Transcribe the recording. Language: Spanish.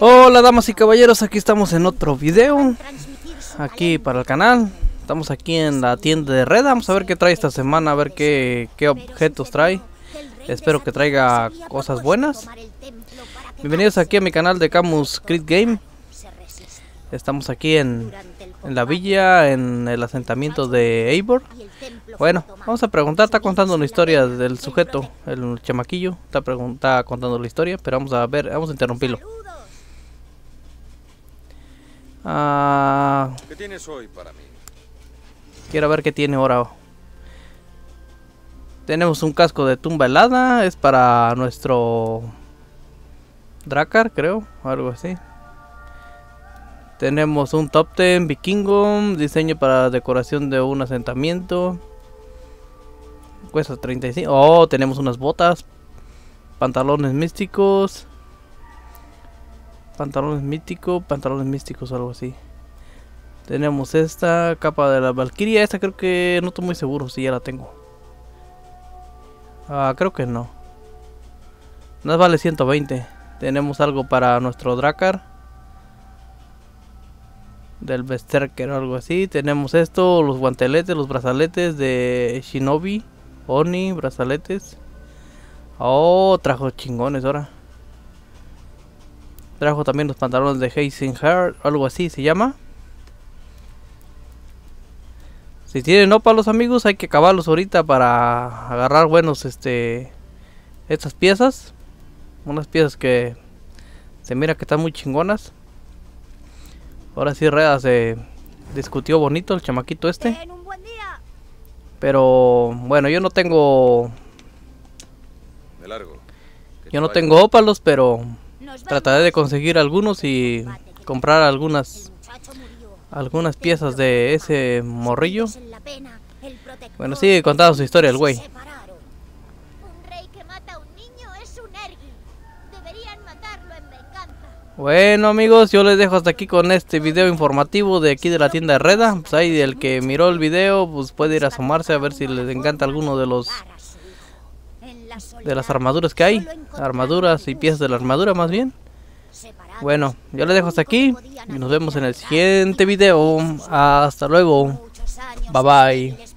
Hola damas y caballeros, aquí estamos en otro video Aquí para el canal Estamos aquí en la tienda de Reda Vamos a ver qué trae esta semana, a ver qué, qué objetos trae Espero que traiga cosas buenas Bienvenidos aquí a mi canal de Camus Crit Game Estamos aquí en, la villa, en el asentamiento de Eivor. Bueno, vamos a preguntar, está contando una historia del sujeto, el chamaquillo, está, contando la historia, pero vamos a ver, vamos a interrumpirlo. Ah, ¿Qué tienes hoy para mí? Quiero ver qué tiene ahora. Tenemos un casco de tumba helada, es para nuestro Dracar, creo, algo así. Tenemos un top 10 vikingo, diseño para decoración de un asentamiento. Cuesta 35. Oh, tenemos unas botas. Pantalones místicos. Pantalones míticos, pantalones místicos o algo así. Tenemos esta capa de la valquiria, Esta creo que no estoy muy seguro si ya la tengo. Ah, creo que no. Nos vale 120. Tenemos algo para nuestro Dracar del Besterker o algo así. Tenemos esto, los guanteletes, los brazaletes de Shinobi, Oni, brazaletes. Oh, trajo chingones ahora. Trajo también los pantalones de Hazing Heart, algo así se llama. Si tienen los amigos, hay que acabarlos ahorita para agarrar buenos este estas piezas. Unas piezas que se mira que están muy chingonas. Ahora sí, Reda se discutió bonito el chamaquito este. Pero bueno, yo no tengo. Yo no tengo ópalos, pero trataré de conseguir algunos y comprar algunas algunas piezas de ese morrillo. Bueno, sigue contando su historia el güey. Bueno amigos, yo les dejo hasta aquí con este video informativo de aquí de la tienda Herrera. Pues ahí el que miró el video pues puede ir a asomarse a ver si les encanta alguno de los de las armaduras que hay. Armaduras y piezas de la armadura más bien. Bueno, yo les dejo hasta aquí y nos vemos en el siguiente video. Hasta luego. Bye bye.